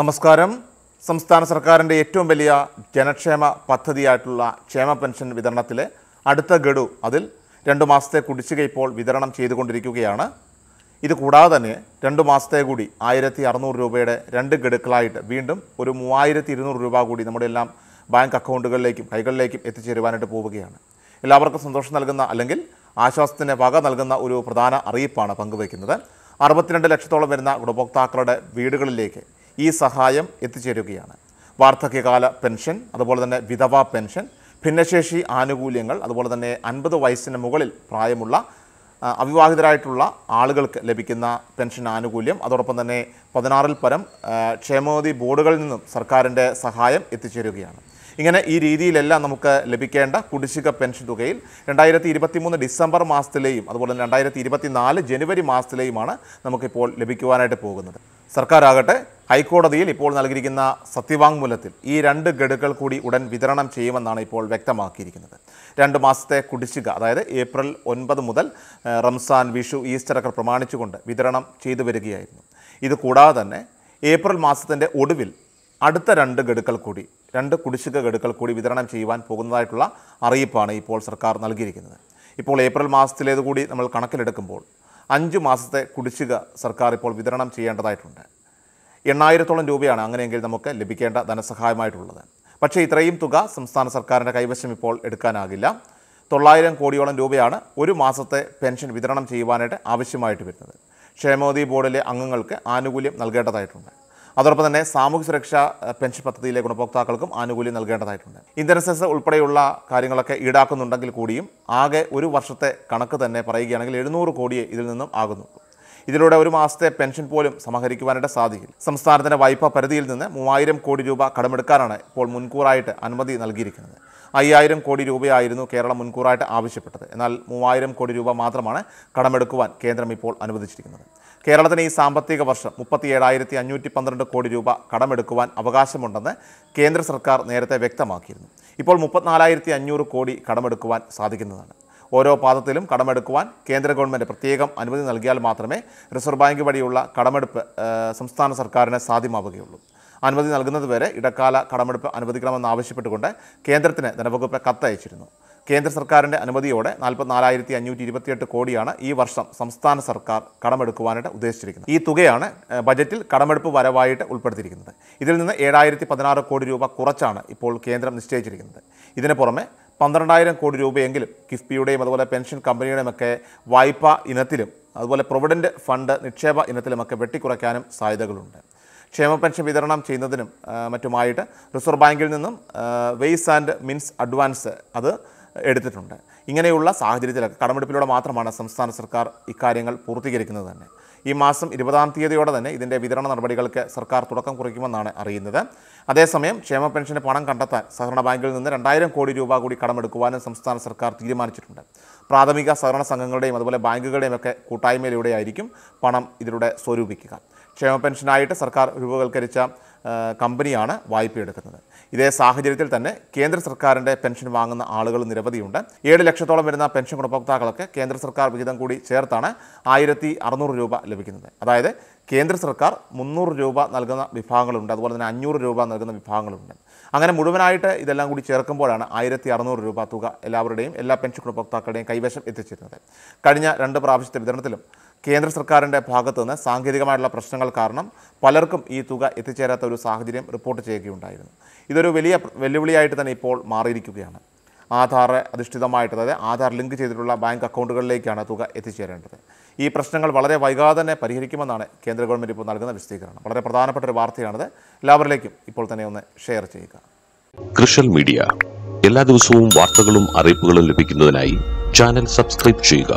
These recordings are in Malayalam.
നമസ്കാരം സംസ്ഥാന സർക്കാരിൻ്റെ ഏറ്റവും വലിയ ജനക്ഷേമ പദ്ധതിയായിട്ടുള്ള ക്ഷേമ പെൻഷൻ വിതരണത്തിലെ അടുത്ത ഗഡു അതിൽ രണ്ട് മാസത്തെ കുടിശ്ശിക ഇപ്പോൾ വിതരണം ചെയ്തുകൊണ്ടിരിക്കുകയാണ് ഇത് കൂടാതെ തന്നെ രണ്ട് മാസത്തെ കൂടി ആയിരത്തി അറുന്നൂറ് രൂപയുടെ രണ്ട് ഗഡുക്കളായിട്ട് വീണ്ടും ഒരു മൂവായിരത്തി ഇരുന്നൂറ് രൂപ കൂടി നമ്മുടെ എല്ലാം ബാങ്ക് അക്കൗണ്ടുകളിലേക്കും കൈകളിലേക്കും എത്തിച്ചേരുവാനായിട്ട് പോവുകയാണ് എല്ലാവർക്കും സന്തോഷം നൽകുന്ന അല്ലെങ്കിൽ ആശ്വാസത്തിന് വക നൽകുന്ന ഒരു പ്രധാന അറിയിപ്പാണ് പങ്കുവയ്ക്കുന്നത് അറുപത്തിരണ്ട് ലക്ഷത്തോളം വരുന്ന ഗുണഭോക്താക്കളുടെ വീടുകളിലേക്ക് ഈ സഹായം എത്തിച്ചേരുകയാണ് വാർദ്ധക്യകാല പെൻഷൻ അതുപോലെ തന്നെ വിധവാ പെൻഷൻ ഭിന്നശേഷി ആനുകൂല്യങ്ങൾ അതുപോലെ തന്നെ അൻപത് വയസ്സിന് മുകളിൽ പ്രായമുള്ള അവിവാഹിതരായിട്ടുള്ള ആളുകൾക്ക് ലഭിക്കുന്ന പെൻഷൻ ആനുകൂല്യം അതോടൊപ്പം തന്നെ പതിനാറിൽ പരം ക്ഷേമവതി ബോർഡുകളിൽ നിന്നും സർക്കാരിൻ്റെ സഹായം എത്തിച്ചേരുകയാണ് ഇങ്ങനെ ഈ രീതിയിലെല്ലാം നമുക്ക് ലഭിക്കേണ്ട കുടിശ്ശിക പെൻഷൻ തുകയിൽ രണ്ടായിരത്തി മൂന്ന് ഡിസംബർ മാസത്തിലെയും അതുപോലെ തന്നെ രണ്ടായിരത്തി നാല് ജനുവരി മാസത്തിലെയുമാണ് നമുക്കിപ്പോൾ ലഭിക്കുവാനായിട്ട് പോകുന്നത് സർക്കാരാകട്ടെ ഹൈക്കോടതിയിൽ ഇപ്പോൾ നൽകിയിരിക്കുന്ന സത്യവാങ്മൂലത്തിൽ ഈ രണ്ട് ഗഡുകൾ കൂടി ഉടൻ വിതരണം ചെയ്യുമെന്നാണ് ഇപ്പോൾ വ്യക്തമാക്കിയിരിക്കുന്നത് രണ്ട് മാസത്തെ കുടിശ്ശിക അതായത് ഏപ്രിൽ ഒൻപത് മുതൽ റംസാൻ വിഷു ഈസ്റ്റർ ഒക്കെ പ്രമാണിച്ചുകൊണ്ട് വിതരണം ചെയ്തു വരികയായിരുന്നു ഇതുകൂടാതെ കൂടാതെ തന്നെ ഏപ്രിൽ മാസത്തിൻ്റെ ഒടുവിൽ അടുത്ത രണ്ട് ഗഡുക്കൾ കൂടി രണ്ട് കുടിശ്ശിക ഗഡുക്കൾ കൂടി വിതരണം ചെയ്യുവാൻ പോകുന്നതായിട്ടുള്ള അറിയിപ്പാണ് ഇപ്പോൾ സർക്കാർ നൽകിയിരിക്കുന്നത് ഇപ്പോൾ ഏപ്രിൽ മാസത്തിലേതുകൂടി കൂടി നമ്മൾ കണക്കിലെടുക്കുമ്പോൾ അഞ്ച് മാസത്തെ കുടിശ്ശിക സർക്കാർ ഇപ്പോൾ വിതരണം ചെയ്യേണ്ടതായിട്ടുണ്ട് എണ്ണായിരത്തോളം രൂപയാണ് അങ്ങനെയെങ്കിൽ നമുക്ക് ലഭിക്കേണ്ട ധനസഹായമായിട്ടുള്ളത് പക്ഷേ ഇത്രയും തുക സംസ്ഥാന സർക്കാരിൻ്റെ കൈവശം ഇപ്പോൾ എടുക്കാനാകില്ല തൊള്ളായിരം കോടിയോളം രൂപയാണ് ഒരു മാസത്തെ പെൻഷൻ വിതരണം ചെയ്യുവാനായിട്ട് ആവശ്യമായിട്ട് വരുന്നത് ക്ഷേമോദി ബോർഡിലെ അംഗങ്ങൾക്ക് ആനുകൂല്യം നൽകേണ്ടതായിട്ടുണ്ട് അതോടൊപ്പം തന്നെ സാമൂഹ്യ സുരക്ഷാ പെൻഷൻ പദ്ധതിയിലെ ഗുണഭോക്താക്കൾക്കും ആനുകൂല്യം നൽകേണ്ടതായിട്ടുണ്ട് ഇന്ധന സെസ് ഉൾപ്പെടെയുള്ള കാര്യങ്ങളൊക്കെ ഈടാക്കുന്നുണ്ടെങ്കിൽ കൂടിയും ആകെ ഒരു വർഷത്തെ കണക്ക് തന്നെ പറയുകയാണെങ്കിൽ എഴുന്നൂറ് കോടിയെ ഇതിൽ നിന്നും ആകുന്നുള്ളൂ ഇതിലൂടെ ഒരു മാസത്തെ പെൻഷൻ പോലും സമാഹരിക്കുവാനായിട്ട് സാധിക്കില്ല സംസ്ഥാനത്തിന്റെ വായ്പാ പരിധിയിൽ നിന്ന് മൂവായിരം കോടി രൂപ കടമെടുക്കാനാണ് ഇപ്പോൾ മുൻകൂറായിട്ട് അനുമതി നൽകിയിരിക്കുന്നത് അയ്യായിരം കോടി രൂപയായിരുന്നു കേരളം മുൻകൂറായിട്ട് ആവശ്യപ്പെട്ടത് എന്നാൽ മൂവായിരം കോടി രൂപ മാത്രമാണ് കടമെടുക്കുവാൻ കേന്ദ്രം ഇപ്പോൾ അനുവദിച്ചിരിക്കുന്നത് കേരളത്തിന് ഈ സാമ്പത്തിക വർഷം മുപ്പത്തി ഏഴായിരത്തി അഞ്ഞൂറ്റി പന്ത്രണ്ട് കോടി രൂപ കടമെടുക്കുവാൻ അവകാശമുണ്ടെന്ന് കേന്ദ്ര സർക്കാർ നേരത്തെ വ്യക്തമാക്കിയിരുന്നു ഇപ്പോൾ മുപ്പത്തിനാലായിരത്തി അഞ്ഞൂറ് കോടി കടമെടുക്കുവാൻ സാധിക്കുന്നതാണ് ഓരോ പാദത്തിലും കടമെടുക്കുവാൻ കേന്ദ്ര ഗവൺമെൻറ് പ്രത്യേകം അനുമതി നൽകിയാൽ മാത്രമേ റിസർവ് ബാങ്ക് വഴിയുള്ള കടമെടുപ്പ് സംസ്ഥാന സർക്കാരിന് സാധ്യമാവുകയുള്ളൂ അനുമതി നൽകുന്നതുവരെ ഇടക്കാല കടമെടുപ്പ് അനുവദിക്കണമെന്നാവശ്യപ്പെട്ടുകൊണ്ട് കേന്ദ്രത്തിന് ധനവകുപ്പ് കത്തയച്ചിരുന്നു കേന്ദ്ര സർക്കാരിൻ്റെ അനുമതിയോടെ നാൽപ്പത്തിനാലായിരത്തി അഞ്ഞൂറ്റി ഇരുപത്തിയെട്ട് കോടിയാണ് ഈ വർഷം സംസ്ഥാന സർക്കാർ കടമെടുക്കുവാനായിട്ട് ഉദ്ദേശിച്ചിരിക്കുന്നത് ഈ തുകയാണ് ബജറ്റിൽ കടമെടുപ്പ് വരവായിട്ട് ഉൾപ്പെടുത്തിയിരിക്കുന്നത് ഇതിൽ നിന്ന് ഏഴായിരത്തി പതിനാറ് കോടി രൂപ കുറച്ചാണ് ഇപ്പോൾ കേന്ദ്രം നിശ്ചയിച്ചിരിക്കുന്നത് ഇതിനു പുറമെ പന്ത്രണ്ടായിരം കോടി രൂപയെങ്കിലും കിഫ്ബിയുടെയും അതുപോലെ പെൻഷൻ കമ്പനിയുടെയുമൊക്കെ വായ്പ ഇനത്തിലും അതുപോലെ പ്രൊവിഡൻറ്റ് ഫണ്ട് നിക്ഷേപ ഇനത്തിലുമൊക്കെ വെട്ടിക്കുറയ്ക്കാനും സാധ്യതകളുണ്ട് ക്ഷേമ പെൻഷൻ വിതരണം ചെയ്യുന്നതിനും മറ്റുമായിട്ട് റിസർവ് ബാങ്കിൽ നിന്നും വെയ്സ് ആൻഡ് മിൻസ് അഡ്വാൻസ് അത് എടുത്തിട്ടുണ്ട് ഇങ്ങനെയുള്ള സാഹചര്യത്തിലൊക്കെ കടമെടുപ്പിലൂടെ മാത്രമാണ് സംസ്ഥാന സർക്കാർ ഇക്കാര്യങ്ങൾ പൂർത്തീകരിക്കുന്നത് തന്നെ ഈ മാസം ഇരുപതാം തീയതിയോടെ തന്നെ ഇതിൻ്റെ വിതരണ നടപടികൾക്ക് സർക്കാർ തുടക്കം കുറിക്കുമെന്നാണ് അറിയുന്നത് അതേസമയം ക്ഷേമ പെൻഷന് പണം കണ്ടെത്താൻ സഹകരണ ബാങ്കിൽ നിന്ന് രണ്ടായിരം കോടി രൂപ കൂടി കടമെടുക്കുവാനും സംസ്ഥാന സർക്കാർ തീരുമാനിച്ചിട്ടുണ്ട് പ്രാഥമിക സഹകരണ സംഘങ്ങളുടെയും അതുപോലെ ബാങ്കുകളുടെയും ഒക്കെ കൂട്ടായ്മയിലൂടെയായിരിക്കും പണം ഇതിലൂടെ സ്വരൂപിക്കുക ക്ഷേമ പെൻഷനായിട്ട് സർക്കാർ രൂപവൽക്കരിച്ച കമ്പനിയാണ് എടുക്കുന്നത് ഇതേ സാഹചര്യത്തിൽ തന്നെ കേന്ദ്ര സർക്കാരിൻ്റെ പെൻഷൻ വാങ്ങുന്ന ആളുകൾ നിരവധിയുണ്ട് ഏഴ് ലക്ഷത്തോളം വരുന്ന പെൻഷൻ ഗുണഭോക്താക്കൾക്ക് കേന്ദ്ര സർക്കാർ വിഹിതം കൂടി ചേർത്താണ് ആയിരത്തി രൂപ ലഭിക്കുന്നത് അതായത് കേന്ദ്ര സർക്കാർ മുന്നൂറ് രൂപ നൽകുന്ന വിഭാഗങ്ങളുണ്ട് അതുപോലെ തന്നെ അഞ്ഞൂറ് രൂപ നൽകുന്ന വിഭാഗങ്ങളുണ്ട് അങ്ങനെ മുഴുവനായിട്ട് ഇതെല്ലാം കൂടി ചേർക്കുമ്പോഴാണ് ആയിരത്തി അറുന്നൂറ് രൂപ തുക എല്ലാവരുടെയും എല്ലാ പെൻഷൻ ഗുണഭോക്താക്കളുടെയും കൈവശം എത്തിച്ചിരുന്നത് കഴിഞ്ഞ രണ്ട് പ്രാവശ്യത്തെ വിതരണത്തിലും കേന്ദ്ര സർക്കാരിൻ്റെ നിന്ന് സാങ്കേതികമായിട്ടുള്ള പ്രശ്നങ്ങൾ കാരണം പലർക്കും ഈ തുക എത്തിച്ചേരാത്ത ഒരു സാഹചര്യം റിപ്പോർട്ട് ചെയ്യുകയുണ്ടായിരുന്നു ഇതൊരു വലിയ വെല്ലുവിളിയായിട്ട് തന്നെ ഇപ്പോൾ മാറിയിരിക്കുകയാണ് ആധാർ അധിഷ്ഠിതമായിട്ട് അതായത് ആധാർ ലിങ്ക് ചെയ്തിട്ടുള്ള ബാങ്ക് അക്കൗണ്ടുകളിലേക്കാണ് തുക എത്തിച്ചേരേണ്ടത് ഈ പ്രശ്നങ്ങൾ വളരെ വൈകാതെ തന്നെ പരിഹരിക്കുമെന്നാണ് കേന്ദ്ര ഗവൺമെൻറ് ഇപ്പോൾ നൽകുന്ന വിശദീകരണം വളരെ പ്രധാനപ്പെട്ട ഒരു വാർത്തയാണത് എല്ലാവരിലേക്കും ഇപ്പോൾ തന്നെ ഒന്ന് ഷെയർ ചെയ്യുക കൃഷൽ മീഡിയ എല്ലാ ദിവസവും വാർത്തകളും അറിയിപ്പുകളും ലഭിക്കുന്നതിനായി ചാനൽ സബ്സ്ക്രൈബ് ചെയ്യുക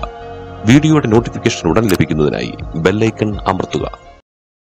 വീഡിയോയുടെ നോട്ടിഫിക്കേഷൻ ഉടൻ ലഭിക്കുന്നതിനായി ബെല്ലൈക്കൺ അമർത്തുക